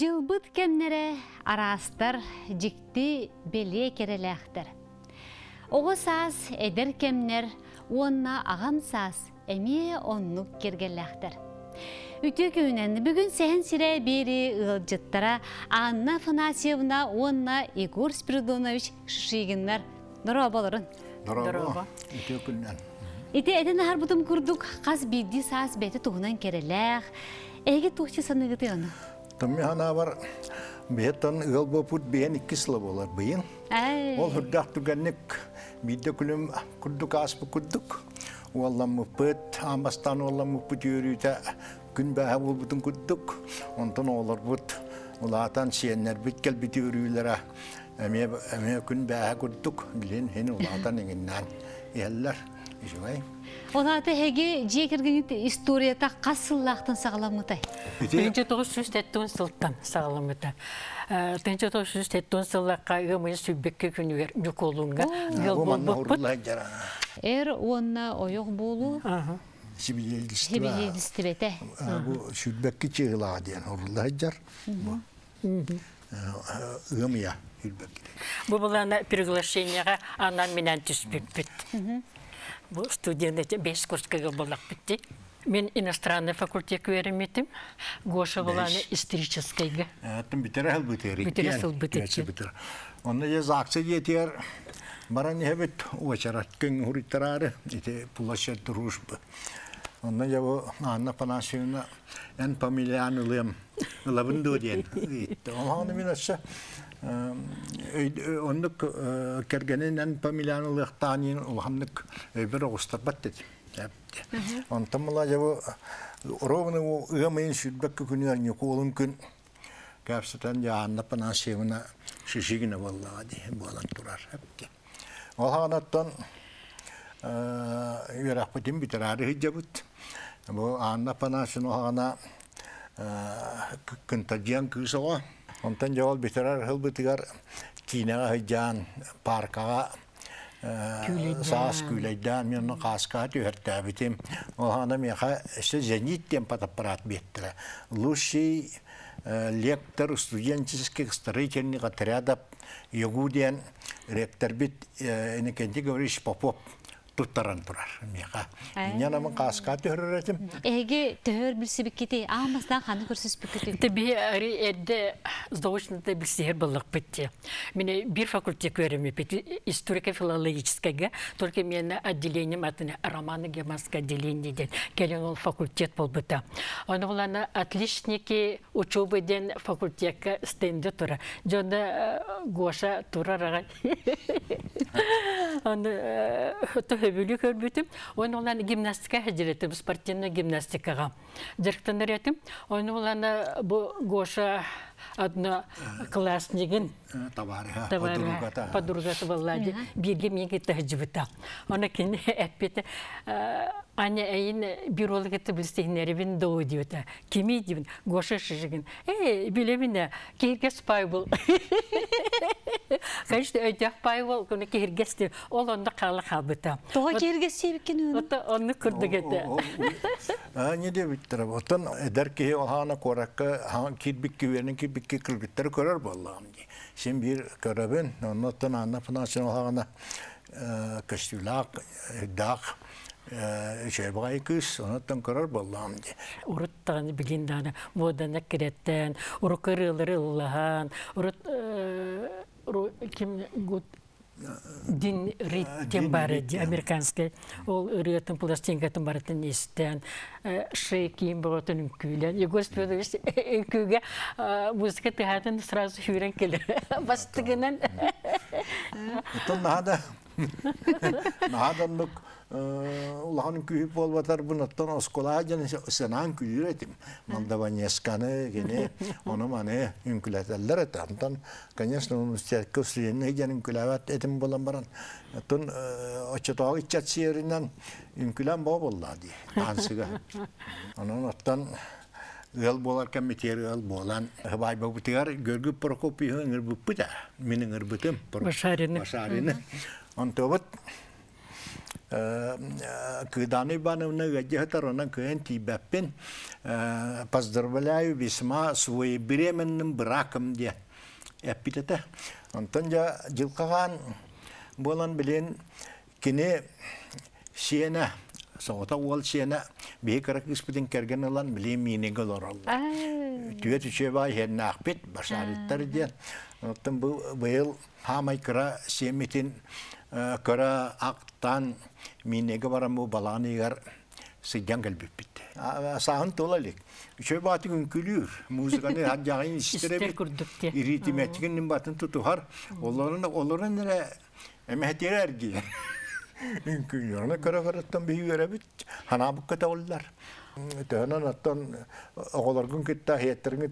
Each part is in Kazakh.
Жылбыт кемнере арастар жикти беле керелектер. Оғы саз әдір кемнер, онна ағам саз әме оннук кергелектер. Үті күнен бүгін сәйін сире бері ұлжыттара Анна Фанасиевна, онна Егор Спиридонович шишигіннар. Дұра болырын. Дұра Үті күнен. Ити әден ағар бұдым күрдік, қаз бейді саз бәті тұғынан керелеқ. Әге Томми ханавар бетон бопут бен иккисла болар Ол хурдах туганник бидде күлүм курдук аспы курдук. Уаллам мыпыт, амастан күн бәһә ул бұтын Онтын олар бут. Улатан сиеннер бит бит Әме күн бәһә курдук. Билен хен улатан жүңай. Оларды хеге жекіргенет историята қасыллақтын сағаламытай. Тенче тоғыз жүз тәттуін сылттан сағаламыта. Ә, тенче тоғыз жүз тәттуін сыллаққа ғымыз сүббекке күнігер ойық болу. Бұл ол дейін Бұл анан менен түспеппет бұл студенті бес курскаға болдық бітті. Мен иностранный факультет көреметтім. Гоша боланы историческайға. Әттім бітер әл бітер. Бітер әл бітер. Оны ез акция етер. Баран ебет очарат күн хұрыттарары. Ете пулаша дружбы. Онна я Анна Панасиевна, эн помилянылым, лабындуден. Омағаны мен Э, оннук э, кергенинен помилянылыктаанин улхамнык э, бир оғыстарбаттет онтамыла жабы ровно ыамыйын сүрбекке күнүер не қолым күн капсытан жааннапанан севына шишигине боллага ди болан турар эпке ол хаанаттан үйрахпытин битерары хиджабыт бу ааннапанан сыну күн кынтадьян кыысага Онтан жоғал бетерар хыл бұтығар кинаға хыджан, паркаға саас күләйдан мен оны қасқа түйіртті бітім. Ол ғана мен қа іші жәниттен патаппарат беттірі. Лучший лектор студенческих строительных отрядов егуден ректор бит Иннокентий Гаврилович Попов туттаран турар мияка. Мен э? анамын каска төхөрөр этим. Эге төхөр билсибик кити, аамастан ханы көрсөспүк кити. Тебе ари эдде заочныйда билсер болдук бетти. Мен бир факультет көрөм бетти историка филологическага, только мен отделением атына романы германское отделение ден. Келен ол факультет болбута. Анылана отличники учебы ден факультетка стенде тура. Жонда э, Гоша турарага. Аны хөбүлі көрбүтім, оны олан гимнастика хәдіретім, спортивный гимнастикаға. Дірктінер етім, оланы Гоша одно класс деген табарыға подругата подругата валлади бирге менге тәжибита оны кин әппете аня әйін э, биролы кетті білстейнеребін доу дейті кеми дейін гоша шыжыгын эй билебіне э, кергес пай бол конечно өйтек э, пай бол күні кергес деп ол онда қалы қабыта тоға кергес себіккен оны оны күрдік еті не деп өйттіріп отын дәркеге хана коракка кирбикке вернен кирбикке кіргіттер көрер болам Şimdi bir karabin, ondan anla дин рейттен бары американский ол үрөтүн пластинкатын барытын истен э, шы кийим болотун үмкүйлен и господович үмкүүгө э, э, музыка тыгатын сразу хүрен келер бастыгынан тон нада наданлык улахан күйіп болбатар бұнаттан оскола жаны сенан күйіретім. Мандаване сканы гене, оны мане үнкілетелдер әті. Антан, конечно, университетке үстігені ген үнкіләвәт етім болан баран. Тон очетағы итчат сиерінен үнкілән бау болла, ди, тансыға. Оның аттан ыл болар комитет ыл болан хабай бабытыгар көргү прокопий ыңыр бүппүта менин ырбытым башарыны башарыны онтобот кыданы бановна гаджихатарона кыэн тибэппин э, поздравляю весьма своевременным браком де эпитета. онтон жа жылкаган болан билен Кине Сиена, соғыта ол Сиена, бекірік іспіден керген ылан біле менеге олар алла түйе түше бай херіне ақпет башарыттар ден оттан бұл биыл хамай минеге барам у баланы егер сыйдан келбеп баты Музыканы батын көрі көріттен бейі көрі Хана бұққа тауылдар. Төнен аттан оғыларғын күтті, хеттерін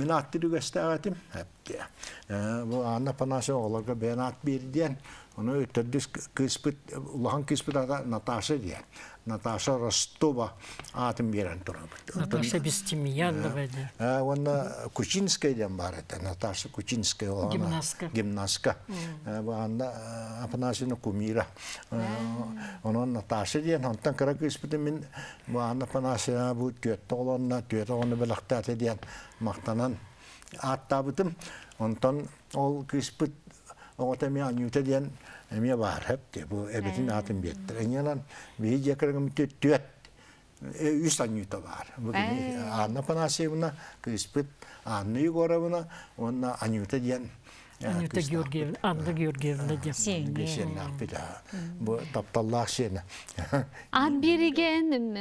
мен dügəstə ağatim, həbdi. Bu anna panası Оно өттәрдіс кыспыт, улахан кыспыт ага Наташа дия. Наташа Ростова атым берен тұрам. Наташа Бестемьянова дия. Онна Кучинская ден бар еді. Наташа Кучинская олана. Гимнаска. Гимнаска. Баанда Апанасина Кумира. Онон Наташа ден, онтан кара кыспыты мен баанда Апанасина бұл түйетті оланна, түйетті оны білақтаты ден мақтанан аттабытым. там ол киспит, оңота мен анюта диэн мен баарып бу эбетин атын биеттер эңелан анюта бар анна панасьевна кыыспыт анна егоровна онна анюта диэн Анна береген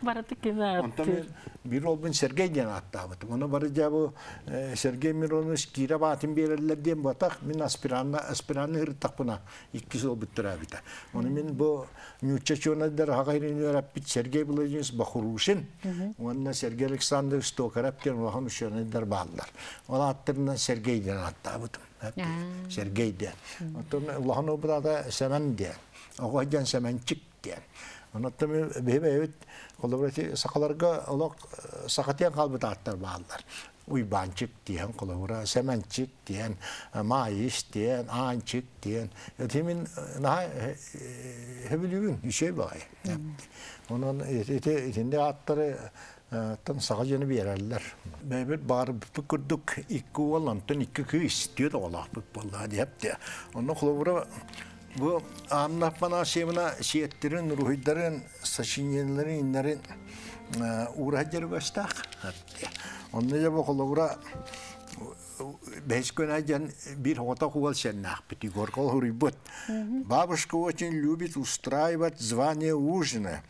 бараты кина атты. Бир ол бин Сергей ден аттабытым. Оны бары жабы Сергей Миронович кира батын берерлер ден батак. Мен аспиранна аспиранны хыртак буна. Икки жыл биттира бита. Оны мен бу нючачона дер хагайрын ярап бит Сергей Владимирович Бахурушин. Онна Сергей Александрович Токарап кен вахам үшөне дер балдар. Ол аттырынан Сергей ден аттабытым. Сергей ден. Отон Улаханобрада Семен ден. Оғайдан Семенчик ден. Анаттамы беме эвит коллаборати сакаларга олок сакатян калбытааттар бааллар. Уйбанчик диен коллабора, семенчик диен, маиш диен, анчик диен. Этимин на хебилүн ишей бай. Онан эте итинде аттары тан сага жаны берәләр. Бәбер бар күрдүк, ике олантын ике күйс диyor олақ бұл болла деп те. коллабора bu anlapmana şeymana şeyetlerin, ruhidlerin, saçinyenlerin, inlerin e, uğrahacar göstak. Onunla da bu бир хота хугал сеннах пити gorkol хурибут. Бабушка очень любит устраивать звание ужина.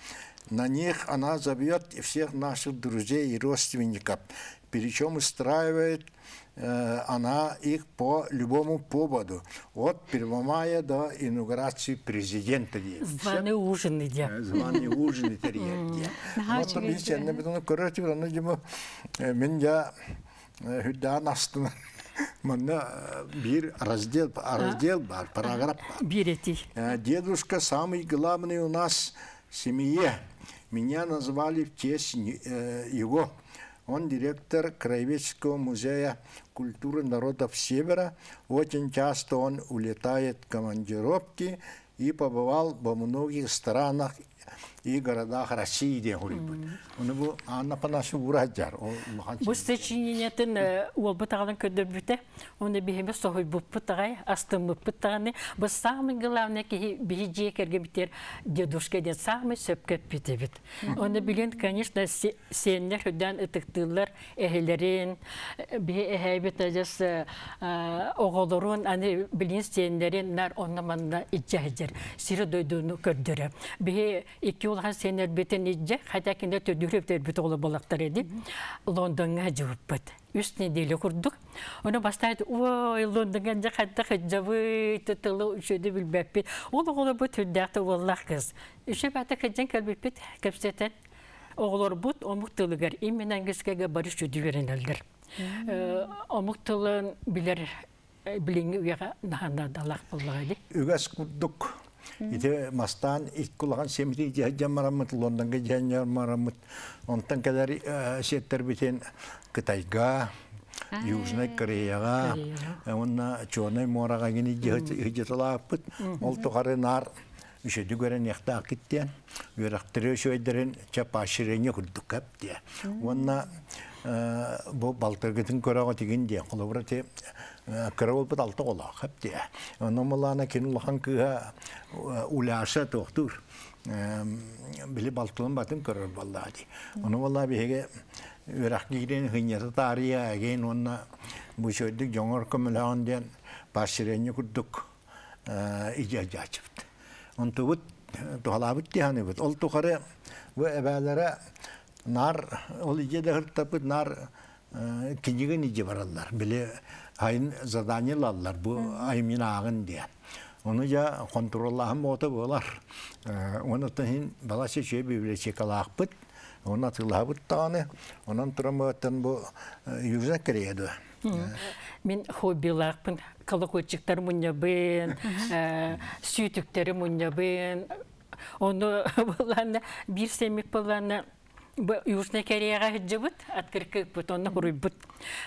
На них она зовет всех наших друзей и родственников. причем устраивает э, она их по любому поводу, от 1 мая до инаугурации президента. Званый ужин идет. Э, званый ужин идет. Вот, конечно, потому короче, ну, дима, ну, э, меня hüddan astına Мына бир раздел, а? раздел а, параграф бар. Берете. Дедушка самый главный у нас в семье. Меня назвали в честь его. Он директор Краеведческого музея культуры народов Севера. Очень часто он улетает в командировки и побывал во многих странах и городах России де хорибут. Уны бу анна панашы ураджар. Бу сочинениятын ол бытагын көдөбүтө. Уны бихеме сохой буппытагай, астымы пытаны. Бу самый главный ки бихиже керге битер дедушка ден самый сөпкөп битебит. Уны билен, конечно, сеннер хөдөн ытыктылар эхелерин, бихе эхебит ажас оголорун, аны билен сеннерин нар оннаманда ичжажер. Сири дойдуну көрдөрө. Бихе эки жолға сенер бетен идже, хотя кинде төдүрөптер бүт олы болақтар еді, Лондонға жүгіппет. Үс неделі құрдық. Оны бастайды, ой, Лондонға же қатты қыджавы, тұтылы үшеді білбәппе. Ол оғылы бұт үддәқті олақ қыз. Үші бәті қыджен кәлбеппет көпсетен. Оғылыр бұт омық тұлығыр, именно әңгізкеге барыш жүді верен әлдір. Ә, білер ә, білінгі ұяға нағандан алақ болығы. Үгәс құрдық. Ите мастан иккулаган семити жаһан марамыт Лондонга жаһан марамыт. Онтан кадар э, сеттер битен Кытайга, Южной Кореяга, онна Чонай Морага гини жыжытылапыт. Ол тухары нар еще дүгәрен яқта киттен, үрәктәре шөйдәрен чапашырене күрдүкәп дия. Онна э, бу балтыргытын деген де, дия. Кулыбраты кырыл бит алты олақ хапте номалана кинулхан кыга уляша тохтур били балтылын батын көрөр балла ди ону балла биһиге үрак кигден хыньята тария эгейин онна бушөйдүк жоңор көмөлөгөн диен он курдук ижажачыбыт онтубут тухалабыт диханыбыт ол тухары бу эбээлере нар ол ижеде хыртапыт нар кинигин ижи бараллар били айын задание алдылар бұл аймин ағын де оны жа контроллаһым оты болар оны тыын бала шеше библиотека лақпыт оны атылабыт таны онан тұрамыттан бұл южна кореяда мен хоббилақпын колокольчиктер мұнябын сүйтіктері мұнябын оны бұланы бір семек бұланы Южная Корея джебут, открытый бутонных рыбут.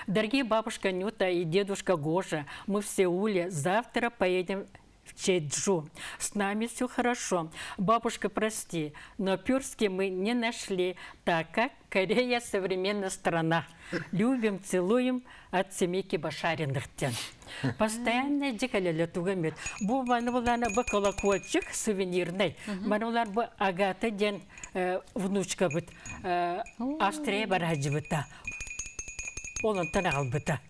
Дорогие бабушка Нюта и дедушка Гоша, мы в Сеуле завтра поедем Чеджу. С нами все хорошо. Бабушка, прости, но перстки мы не нашли, так как Корея – современная страна. Любим, целуем от семейки Башариных тен. Постоянно декаляля тугамет. Бу манулана бы колокольчик сувенирный. Манулар бы агата ден э, внучка быт. Аштрей э, бараджи быта. Олон тынал быта.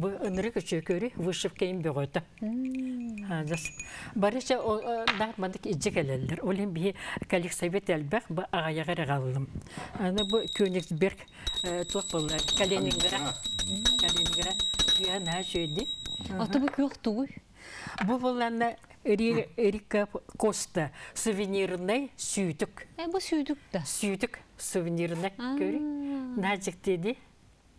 Бу ыныры көчөкөрү вышып кейин бөгөтө. Хадас. Барыша дармандык ижи келелдер. Олин би коллег совет элбек ба агаяга галдым. Бұл бу Кёнигсберг э, туак болду. Э, Калининград. Калининград. Я на жөйди. Аты бу күйөк тугу. Бу болланна Рика Коста сувенирный сүйдік. Ә, бұл сүйдік да? Сүйдік сувенирный көрі. Назик деді.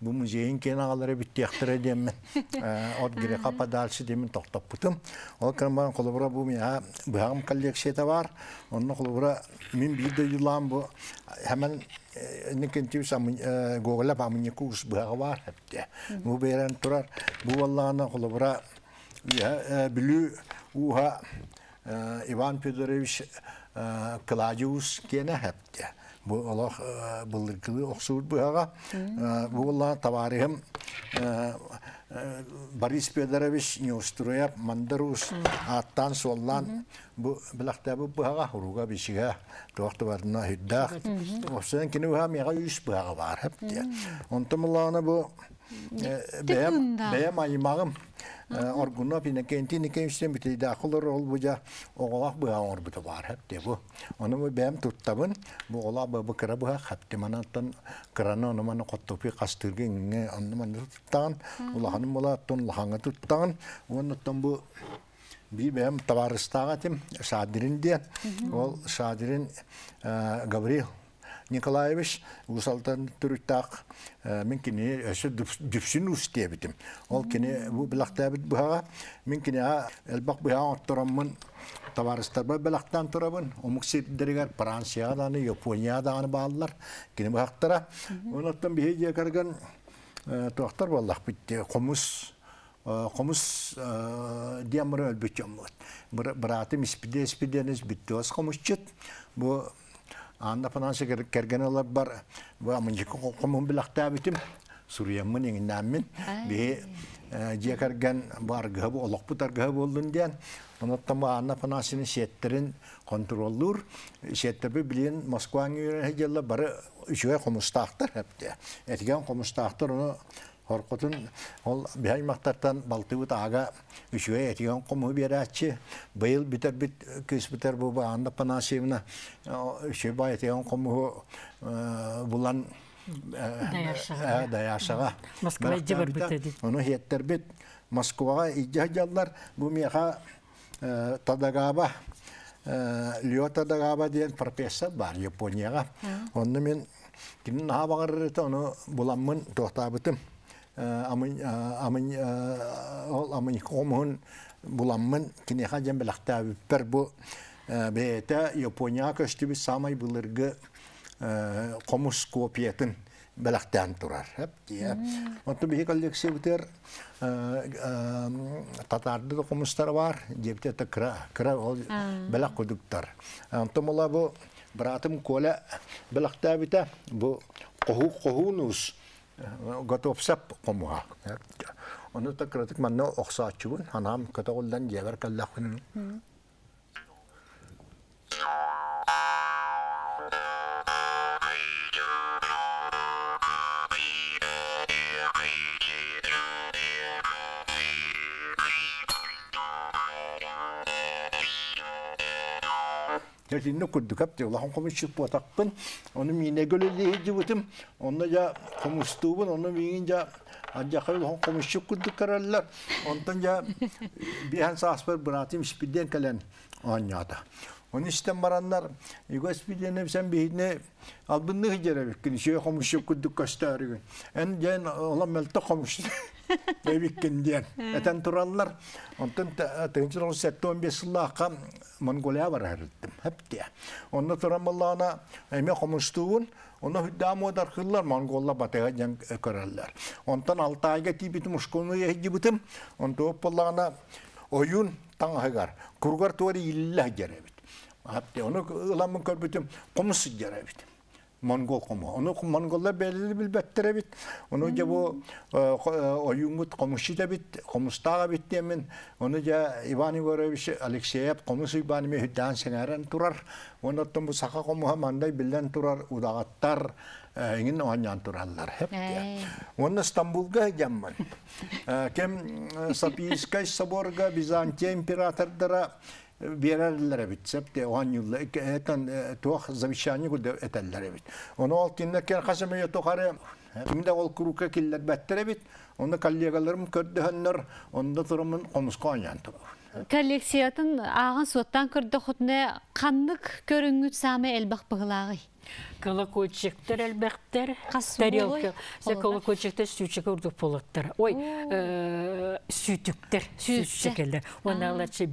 бу музейин кен агалары биттиактыра демин от грека подальше демин токтоппутум ол кырман кулубура бу мен быагым коллекцияда бар онун кулубура мен бийде юлам бу хәмән никентип гогола памыне курс быагы бар хәтте бу берен турар бу валлана кулубура билүү уха Иван Федорович Кладиус кене хәтте бу олох былдыркылы оксуур быага бу улла табарыхым Борис не Неустроев Мандарус аттан соллан бу билактабы быага хуруга бишиге тохту барна хиддах. Осын кинуга мега юс быага бар хеп. Онтомлана бу Бәем аймағым оргуна пина кентин кемсем бите дахылыр ол буя оголак быа ор бите бар хеп те бу. Оны мы бәм туттабын бу ола бы бакра бу хапты манаттан крана оны маны коттопи кастырген не аны маны туттан улаханым бола тон лахаңа туттан оны тон бу би бәм товарыстага тем ол шадирин Гаврил Николаевич, усалтан түрүттақ, э, мен кені э, әші дүпсін үстебітім. Ол кені бұлақтабіт бұға, мен кені әлбақ бұға оттырамын, товарыстарба бұлақтан тұрабын, омуксиддерігер Францияда, Японияда аны балылар, кені бұғақтыра. Онаттан бігі жекарған э, туақтар баллақ бітті, қомыс, Комус диамры өлбүтөм бут. Братым испиде испиденес биттос комусчет. Бу Анна керген кергенелер бар. Ба мынжык кумун билакта битим. Сурьямын еңиннамин. Би же керген бар гыбы олоқ бутар гыбы болдун ден. тама Анна панасынын сеттерин контроллур. Сеттерби билен Москваң үйрен хеджелла бары үшуэ комустақтар хепте. Этиген оны Хоркутун ол бихай мақтартан балтыбыт ага үшуэ этиген куму берачы. Быйыл битер бит күс битер бу анда панасиевна үшуэ бай этиген куму булан даяшага. Москва жибар битеди. Ону хеттер бит Москвага ижжаллар бу меха тадағаба. Лео тадағаба деген профессор бар Японияға. Оны мен кімнің абағырырыты, оны бұламын тоқтабытым ол амын хомын буламмын кинеха жем белахтабиппер бу бета Япония көштүбү самай былыргы комус копиятын белахтан турар хеп тие онту бихи коллекция бутер татарды да комустар бар жепте та кра кра ол белак кудуктар онту мула бу братым коля белахтабита бу коху кохунус готовса комуга. Оны так кратык манна оксаачугун, анам көтөгөлдөн жебер каллахын. Тәтінні күрдікәп те, ұлағын қомышық бұатақпын, оны мене көлелі еді бұтым, оны жа қомыстуын, оны менен жа Аджақа ұлағын онтан жа бейхан сағаспар бұнатым Оны Монголия бар әріттім, әпте. Онна тұрамыллағына әме қомыстуын, оны хүддамы одар қыллар, монголла батыға жан көрәлілер. Онтан алтайға тибітім ұшқыны егі бітім, онты өппіллағына ойын таңғығар, күргар туары иллі жеребіт. Әпте, оны ұламын көрбітім, қомысы жеребіт. Монгол кому. Оны монголлар белили билбеттер бит. Оны же бу оюнгут комуши да бит, комустага бит демен. Оны же Иван Егорович Алексеев комус Иван ме хиддан сенарен турар. Оны оттон бу саха комуха мандай билден турар удагаттар. Эңин оғаннан тураллар хеп. Оны Стамбулга ямман. Кем Сапийская соборга Византия императордара берәләре бит сәптә оган юлла әтән тох завещание гүдә әтәлләре бит. Оны алтынна кер ол күрүккә килләр бәттәре бит. Оны коллегаларым көрдө Коллекциятын ағын соттан көрді саме колокольчиктер әлбәхтер тарелка колокольчиктер сүйчек урдук ой э, сүйтүктер сүйчекелер оналарчы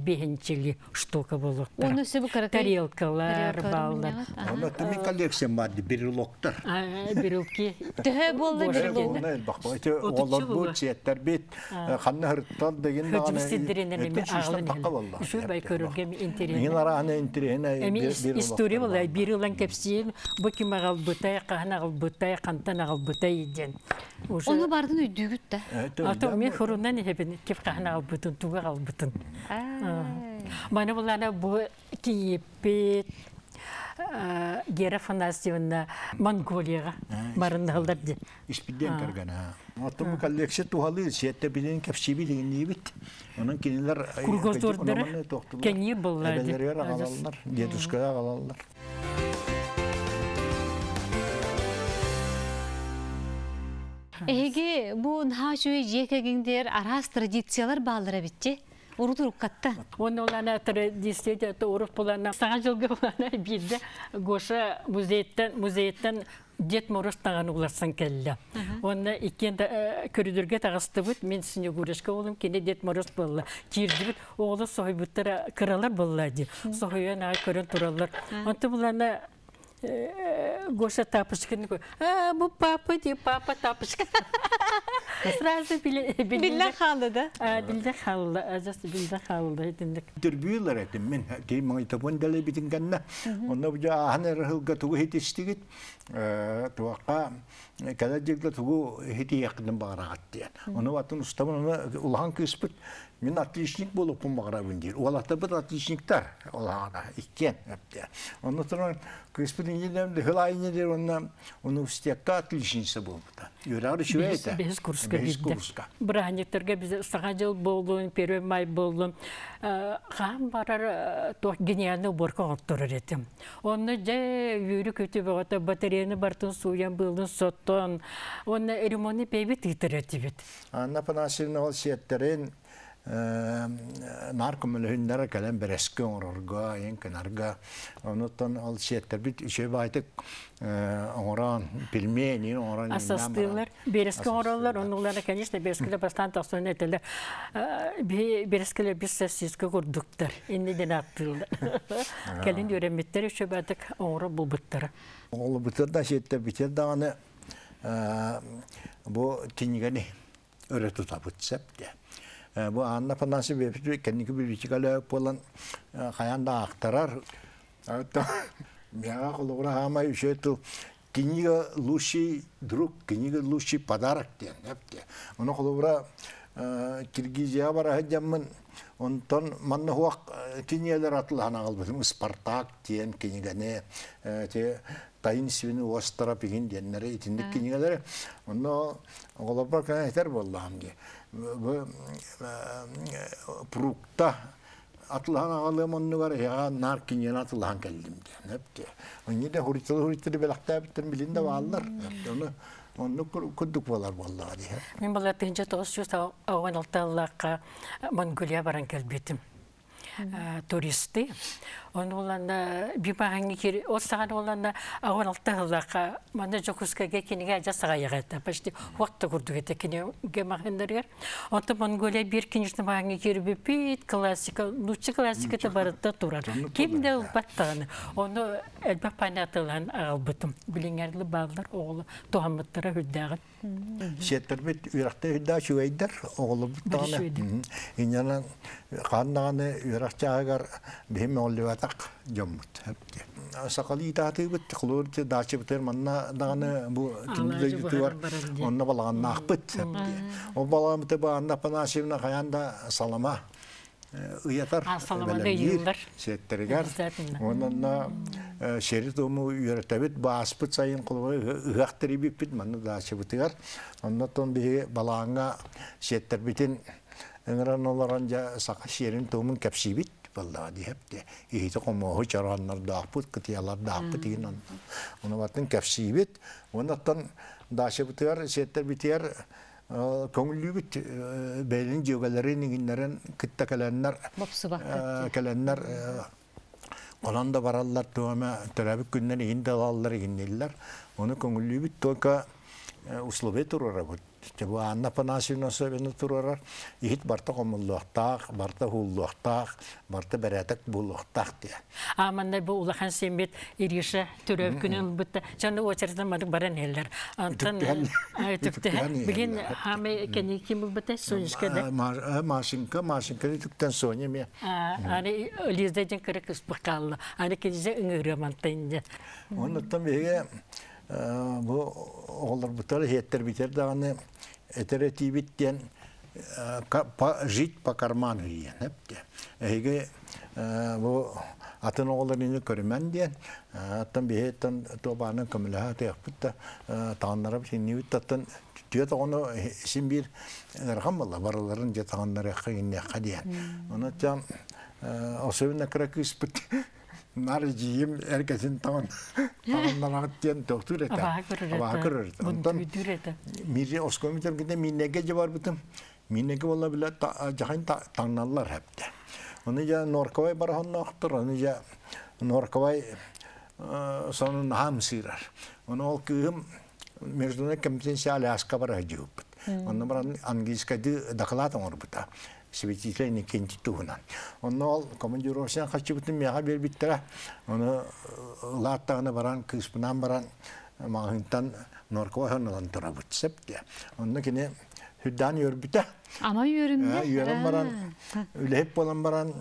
штука болоттар оны тарелкалар оны коллекция бар бирилоктар кима галбытай кахна галбытай кантана Оны бардың э, Ата мен бу э, Гера Фанасьевна Монголияға коллекция Эге бу нахашуе жекегиңдер арас традициялар балдыра битти. Урут урук катта. Онда улана традиция это урут булана. Сага жылгы булана билде Гоша музейттен музейттен дет морыш таған Онда икен э, көрүдүргө тағысты бұд, мен сіне көрешке олым, кене дет морыш болду. Кирди бут, оолу сойбуттар кыралар болду. Сойуна көрін туралар. Гоша тапочканы кой. А, бұл папа де папа тапочка. Сразу билді қалды да? Билді қалды, ажас билді қалды. Дүрбүйілер әтім мен, кей маңай табон дәлі бітін ғанна. Оны бұжа ағаны рахылға тұғы хеті істігіт. Э, Туаққа, кәді жылді тұғы хеті яқыдың бағырағат дейін. Оны батын ұстамын, ұлған э, көспіт. Мен отличник болып бұмағырабын дейді. ата бір отличниктар олағана, иккен әпте. Оны тұрған господин елемді хылайын едер, оны университетка отличница болыпты. Юрар үші әйті. Бес курска бейді. Бес курска. Бұранектерге біз ұстаға жыл болдым, первый май болдым. Қам барар тоқ гениальный уборка оттырыр етім. Оны жай үйрі көтіп оғата батареяны бартын суян болдың соттон. Оны ремонт пейбет итір етіп ет. Анна Панасилина ол сеттерін нарком үлһүннәр кәләм берәскә орорга, ен кенарга. Онуттан ал шеттер бит ише байтык оран пельмени, оран Асастылар, берәскә ораллар, онлары конечно берәскәле бастан тастан әйтәләр. Берәскәле без сәссезгә күрдүктер. Инде дә аттылды. Кәлин өреметтер ише байтык оры булбыттыр. Ол бытыр да шеттер битер да аны бу тингәне өре тутабыт сәптә. Бу анна панасы бепті кәнекі бүлічікалі қаянда ақтарар. Мяға қолығыра хамай үші тұл книга лучший друг, книга лучший подарок те Оны қолығыра Киргизия бара хәдәммен онтон манны хуак кинелер атылган албытым Спартак те пигин пурукта атылхан агалым оннугар нар да Оны боллар Мен баран келбетім Туристы он уланна бипаганги кир остаган уланна агон алтта хылдакка манда жокускага киниге жасага ягатта почти уакта курдук эте кинеге махендергер монголия бир кинишни баганги кир бипит классика лучше классика да барытта турар кимде баттаганы ону элбе понятылан албытым билиңерли балдар оғлы тухаммыттара хүддагын сеттер бит үйракта оғлы шуэйдер оолу буттаны инянан каннаганы үйракчагар бихим оллибат тақ жоммут эпте сакалы манна бу тимде бар, онна о баламыты ба анна панашевна қаянда салама э, ыятар белемир сеттеригер онна э, шерит ому үйрөтөбүт бааспыт сайын біт ыгактырибиппит манна балаңа оларан жа болла диһеп те ийти комоо чараннар даапут кытыялар даапы тиин онтон уну батын кепсибит онтон дашыбы тер сеттер битер көңүллүбүт бэлин жөгөлөрүн игиндерин кытта келеннер келеннер бараллар туама төрәбік күннен игінде алалар Оны только Eh, условы турора бут. Тебу Анна Панасьевна особенно турора. Ихит барта комуллуахтах, барта хуллуахтах, барта бәрәтік буллуахтах дия. А мандай бу улахан сембет ирише төрөв күнүн бутта. Жанны очерден мадык баран эллер. Антан түктән. Билин хаме кени ким бу бутта сөйүшкә дә. Машинка, машинка түктән соня ме. Аны лиздәдән кирек испыкалла. Аны кезе үңөрәмән тәнде. Оннан беге бұл олар бутар хеттер битер даганы этере тибиттен жить по карману диен эпте эге бұл атын олар ини көрмән диен аттан бехеттен тобаны көмләһә тәхпүттә тааннарып синни биттән түйет оны син оны особенно нар жиим эргесин таман таманнарат тен токтур эте абаа көрөр эте онтон мири таңналлар хепте Оны жа норковай барахонноохтур уну жа норковай сонун хам сыйрар уну ол кыым междуна компетенция аляска бара жууппут онно баран доклад сибититле ини кенти тугунан. Онно ол командировсиян хачыбытын биттера. Он оны на баран, кыспынан ә. баран, мағынтан на ханылан тұрабыт септе. Онно кене хүддан өрбіте. Ама не. Үйөрім баран, үлеп полам баран,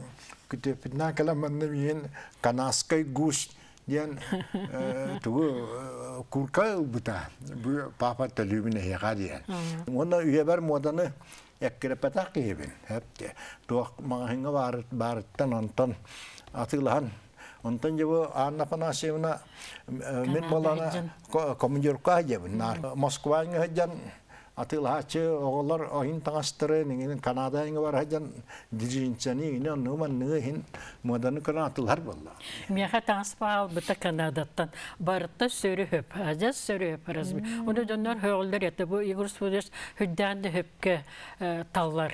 кала манне миен канаскай гуш ден э, тугу э, курка бута. Бу папа төлүбіне хеға Он на үйебер моданы jäkkirepä kiivin. Tuo maahinga väärittän antan atilahan Онтан жабы Анна Панасьевна, мен болана командировка жабын. Москваға атылаачы оголор ойын таңастыры нигин канада бар хажан дижинчани еңе нуман ныгы хин кына атылар болла канадаттан барытта разби дөннөр таллар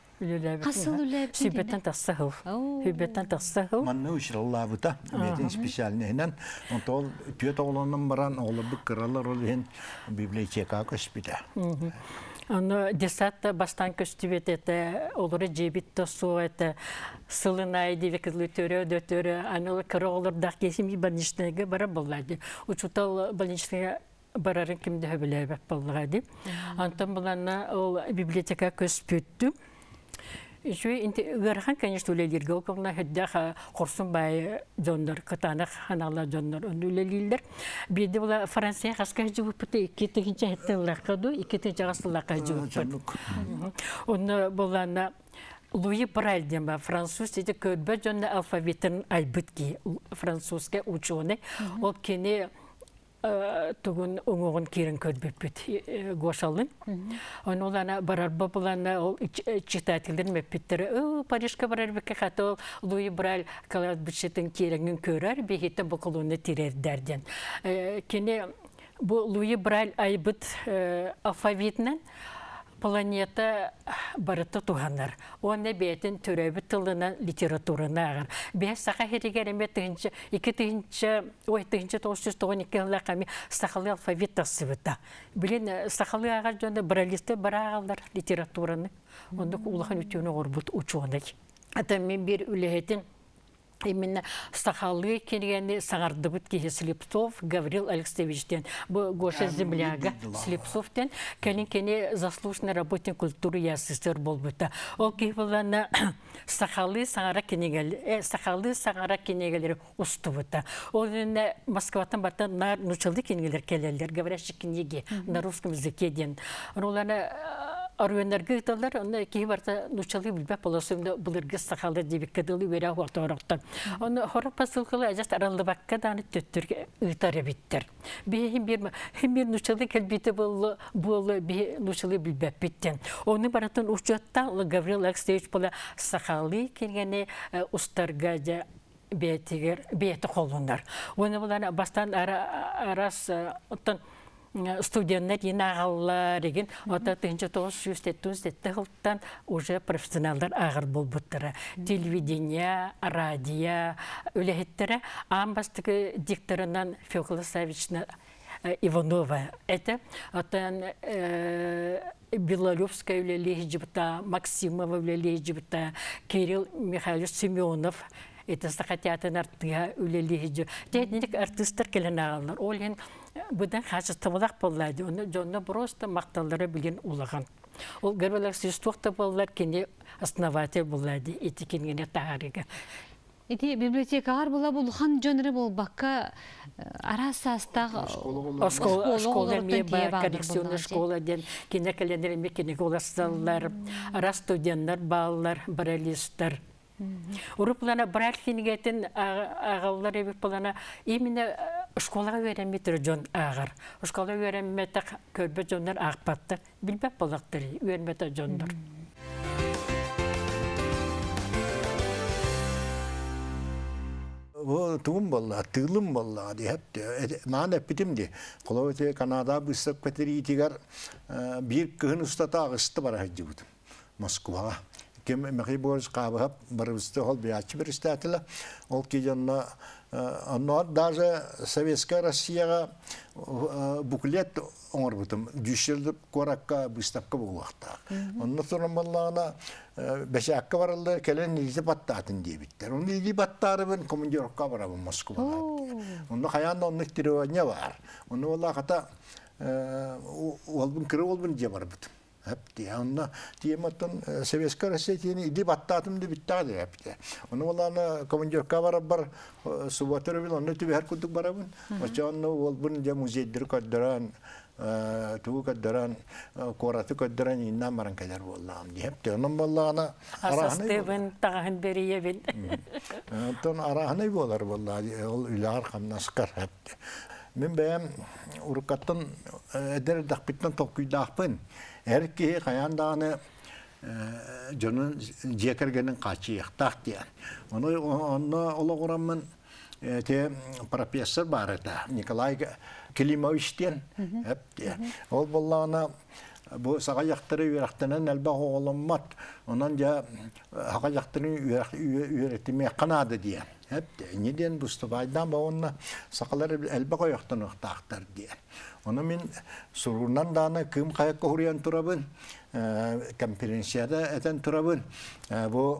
Hasıl ülebet. Sibetten tasahıl. Sibetten tasahıl. Mannu işrallah buta. Metin десатта бастан көстүбет эте, олоры жебіт тосу эте, сылынай диве кызлы төрө дөтөрө, аныл кыры олор больничныйга бара болды Учутал больничныйга барарын кимде хөбіле бәп боллады. Антон бұланна ол библиотека көз Ишуи гархан, конечно, улелерге околна хэддах хорсун бай э, дондар, катанах ханала дондар, он улелилдер. Беде була Франция хаска хэджу пыты, ики тыгинча хэтте лакаду, ики тыгинча гас лакаджу пыты. Он була Луи Брайль дем ба француз деді көрбе жонна алфавитін айбытки французский ученый. Ол кені түгүн оңогун кирин көрбөппүт гошалын э, он ол ана барарба бул ана ол э, читательдер э, меппиттер о парижге барарбекке хата ол луи браль калабычетин киреңин көрөр бехите букулууну тирер дерден кене бу луи браль айбыт алфавитнен планета барыты туганнар. Оны бетін түрәбі тылына литературына ағыр. Бәс сақа әме түгінші, екі түгінші ой, түгінші 992 жылы қами сақалы алфавит бұта. Білін, ә, сақалы ағар жөнді бралисты бір ағалдар литературыны. Онды улахан үтеуіні ғорбут учуанай. Атам мен бір үлігетін именно сахалы келгені сағардыбыт кеге Слепцов Гаврил Алексеевичтен бу Гоша Земляга Слепцовтен кәлін заслуженный работник культуры ясыстер болбыта ол кейбілана сахалы сагара кенегел э, сахалы саңара кенегелер ұстыбыта ол енді э, Москватан бата нар нучылды кенегелер келелер говорящий книги на русском языке ден оларны Аруэнергі ыталар, оны кейі барса нучалы білбәп боласында бұлырғы сақалы дебік кәділі өрі ауарты орықты. Оны хорық басылқылы әжаст аралы даны төттірге ұйтары біттір. бир бир химбер нучалы кәлбеті боллу болы би нучалы білбәп біттен. Оны баратын ұчатта Гаврил Акстевич болы сахалы келгени э, устарга жа бетігер, беті қолындар. Оны бұланы бастан арас ұттын э, студенттер алла деген ота тыынча тоғыз жүз тоғыз қылттан уже профессионалдар ағыр отыр телевидение радио өлеттері амбастыгы дикторынан фекла савична э, Иванова. Это атан э, Белолевская Лележбта, Максимова Лележбта, Кирилл Михайлович Семенов, это стахатятын артыга үлележі. Тәдінік артыстар келін ағалар. Ол бұдан қазір тыбылақ болады оны жоны просто мақталары білген улаған ол гөрбелер сүйістуқты болар кене основатель болады еті кенгене тағарыға Эти библиотекалар була бул хан жөнрі бул бакка э, араса астаг школа ме ба коррекционный школа ден кине календер ме кине голасталлар ара студенттер балалар бралистер Урып плана брат кинегетин агаллар эбек именно э, школаға үйренметтір жон ағар. Школа үйренметті көрбе жондар ақпатты. Білбәп болақтыр үйренметті жондар. Бұл болла, тылым болла, әппетім э, де. Канада бұстап көтері етігер э, бір күхін ұстата ағысты бар әжі Москваға. Кем Ол но даже советская россияға буклет оңыр бұтым дүйшердіп коракка выставка болуақта онны тұрмаллағына бәшәкка барылды келен изи аттатын дебиттер он изи баттары бен командировка барабын москваға онда хаянда онны требование бар онны ол олбын кірі олбын де барбытым Әпті, онна тиематтан Советская Россия тені иди баттатымды биттағды әпті. Оны оланы командировка барап бар, субатыр бил, оны түбі әр күндік барабын. Оча оны ол бұн же музейдір көддіран, түгі көддіран, кораты көддіран, иннан баран кәдер болдам. Депті, оның болағына арағынай тағын берие бен. Тон арағынай болар болар, ол үлі арқамнан сықар әпті. Мен бәм урукаттан әдер дақпиттан толкуйдақпын. ақпын ки қаяндағыны дағаны жонын жекергенін қачы Оны олы құрамын те профессор бар еді, Николай Климович дейін. Ол болағына бұл сага жақтыры үрәктәнән әлбә оғылыммат, онан жа хаға яктыры қанады дейін әпті не ден бұстып айдан ба онна сақалар әлбі қой ұқты ақтар дейін оны мен сұрғынан даны күм қайық көріян тұрабын конференцияда әтен тұрабын бұл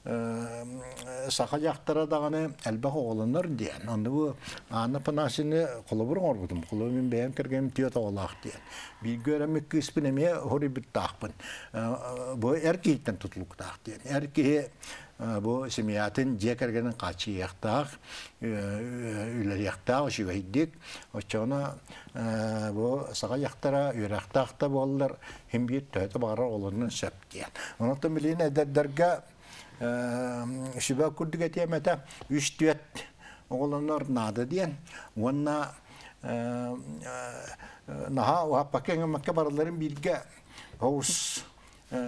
Э, саха жақтара дағаны әлбәқ оғылыныр дейін. Оны бұл аны пынасыны құлыбыр орғыдым, мен бәйім кірген түйет оғылақ дейін. Бір көремі күспін әме хори біттақпын. Э, бұл әркейттен тұтылықтақ дейін. Әркей э, бұл семиятын жекергенін қачы яқтақ, үйлер яқтақ, жүйгейдік. Отчауына бұл саға яқтара, үйрақтақта болылар, хембет төйті бары олының сөп дейін. Онықтан шиба күрдіге теметі үш түйет оғылын орнады дейін онна наға уаппакең мәкке барыларын билге оғыз э, э,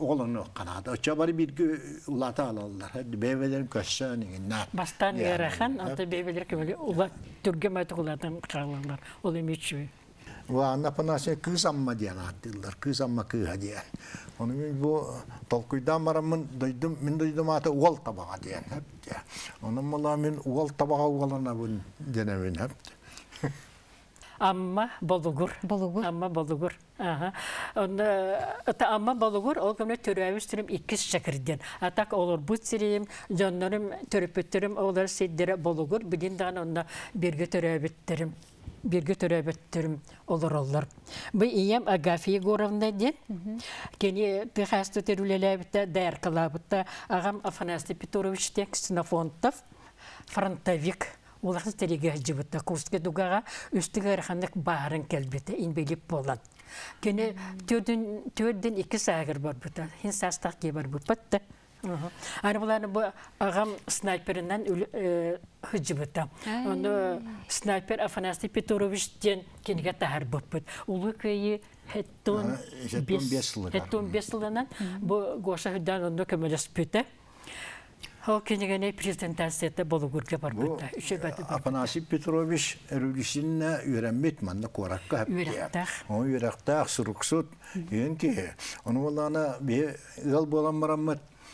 оғылын оққанады оча бары билге улата алалар бебелерін көшсе нигинна бастан ярахан ата бебелер кемеле улат түрге мәтүгулатан қалалар ол емечі Ваанна панасия кыз амма диэн аттылар, кыз амма кыыха диэн. Оны мен бу толкуйдан марамын дойдум, мен дойдум аты уол табага диэн. Оны мала мен уол табага уолана бун дене мен Амма болугур. Болугур. Амма болугур. Ага. Онда ата амма болугур ол көмне төрәвис төрем 2 шәкердән. Атак олар бу сирем, җаннарым, төрөпөттерем олар сиддере болугур. Бидин дан онда берге төрәбиттерим бирге төрөбөттүрүм олороллор. Бұй ием Агафия Горовна де. Кени тыхасты төрүлелебитте, бітті, агам Афанасий Петрович те ксенофонтов фронтовик улақты тереге жібітті курске дугаға үстігі әрхандық барын келбеті инбеліп болан. Кені төрден, екі сағыр бар бітті хин састақ бар Ары ағам бу агам снайперинен э, Оны снайпер Афанасий Петрович ден кенге Улы көйі хеттон бес лынан бу Гоша көмелес Ол болу көрге бар Афанасий Петрович рүлісінне үйренмет манны қораққа әпті. Оны үйрақтақ,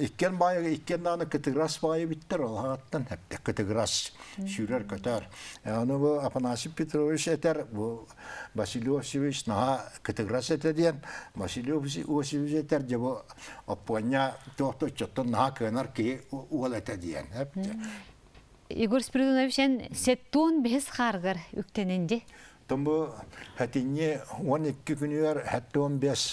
Иккен бай, иккен наны кытыграс бай биттер, ол хағаттан әпті кытыграс сүйрер көтер. Оны бұл Афанасий Петрович әтер, бұл Василий Осевич наға кытыграс әтеден, Василий Осевич әтер, де бұл оппоня тоқты чоттын наға көнер ки ол Игорь Спиридонович, ән сеттон бес қарғыр үктенінде? Тұмбы әтіне 12 күнер, әтті 15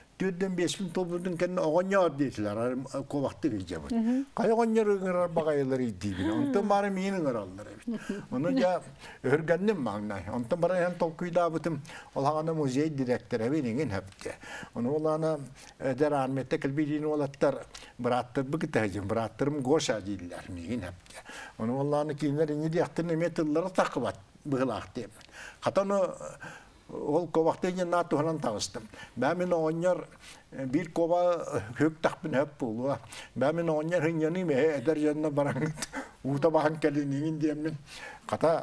Дүрден 5000 толбурдун кен оғоньор дейсілер, қолақты күйде бұд. Қай оғоньор ұңырар бағайлар дейбін, онтың бары менің Оны жа маңнай. Онтың бары ән бұтым, музей директоры бейнеген әпті. Оны ол әдер арметті кілбейдейін олаттар, бұраттыр бұраттырым дейділер, ол ковақтыйын наты ханан тағыстым. Мәмін оңнер бір кова хөк тақпын әп болуа. Мәмін оңнер хыньяны мәе әдәр жанына баран ұта баған кәленейін демін. Қата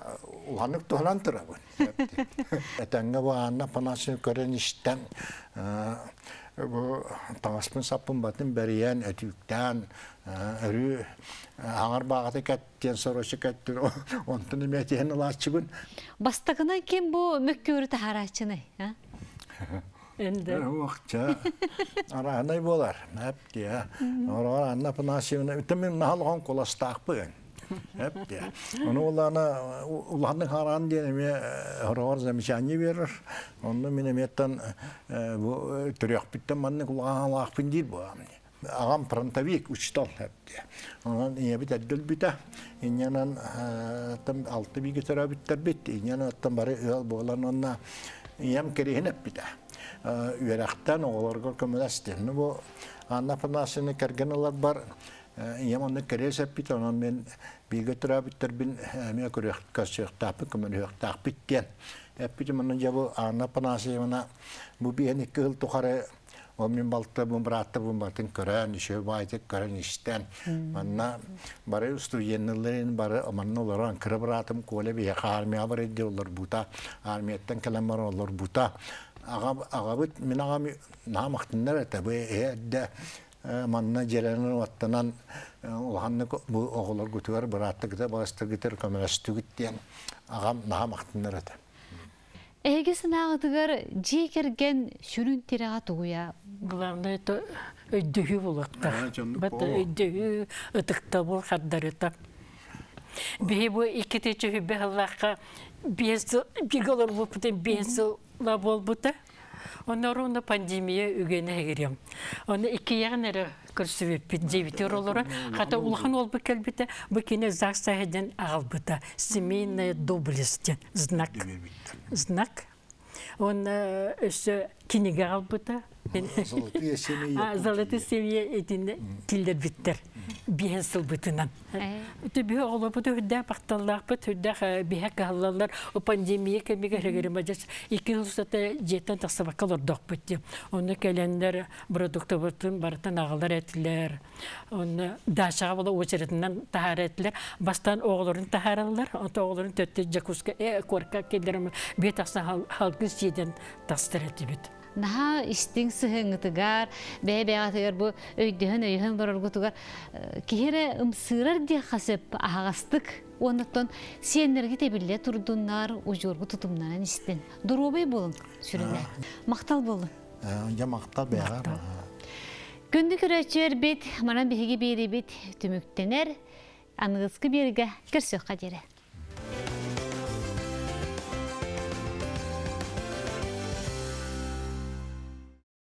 ұланық тұхынан тұрабын. Әтәңгі бағанна панасын көрен іштен таңаспын саппын батын бәриян өтүктән өрү аңар бағаты кәттен сорошы кәттен онтын мәтен лачы күн. кем бұ мөккөрі тахарачыны? Энде. Ара Арағынай болар. Әп де. Арағынай анна Әпте. Оны оланы уланның харан дене хорор замечание берір. Оны мен меттен бу төрөк биттен манны кулган лахпын дил бу. Агам фронтовик учтал әпте. Онан ие бит әддел бита. Инянан алты өл болан Анна олар бар. Яманы бит, мен Биге тұрабыттар бін әме көрек көсіқтапы, көмін өқтақпыт Мұның жабы ана панасы еміна бейін екі тұқары балты бұратты бартын көрән, үші байты көрән іштен. Манна бары бары оларған бұратым көлі бейе армия бар еді бұта, армияттан Аға манна желенен оттанан улаханны бу оголор гүтүгөр быраттыгыта баластыгытыр көмөлөстүгүт диен агам нахам актыннар эте тирага главное это өйдөгү булакта бата өйдөгү ытыкта хаддар эта бии бу Оны орында пандемия үгені әгерем. Оны екі яғнары көрсөбеппит дебити ролора хата улхан ол бы келбите бы кине захсаһеден агылбыта семейная доблесть знак знак он өсө кинеге қалбыта золотые семьи золотые семьи этине тилдер биттер биен сыл бытынан э. түбе оло бұты хүддә бақталлах бұт хүддә бихе каллалар о пандемия кемеге регерема жас ике ел сата жетен тасаба калор док бытты оны кәлендер продукты бытын барытын ағалар әтилер оны дашаға бола очеретінен тахар әтилер бастан оғларын тахаралар онта оғларын төтте джакузка э корка келдерім бет астан халкын сиден тастыр әтибет наха истин сыһыңытыгар бэбэатыгар бу өйдөһөн өйөһөн бороргутугар э, киһире ымсыырар диэ хасып аһаҕастык оннаттон сиэннерге тебилле турдуннар ужуоргу тутумнан истин дуруубай болун сүрүнэ мактал болун э, я мактал бэагар күндү көрөчүөр бит мана биһиги бири бит түмүктенер аныгыскы бирге кирсөкка дере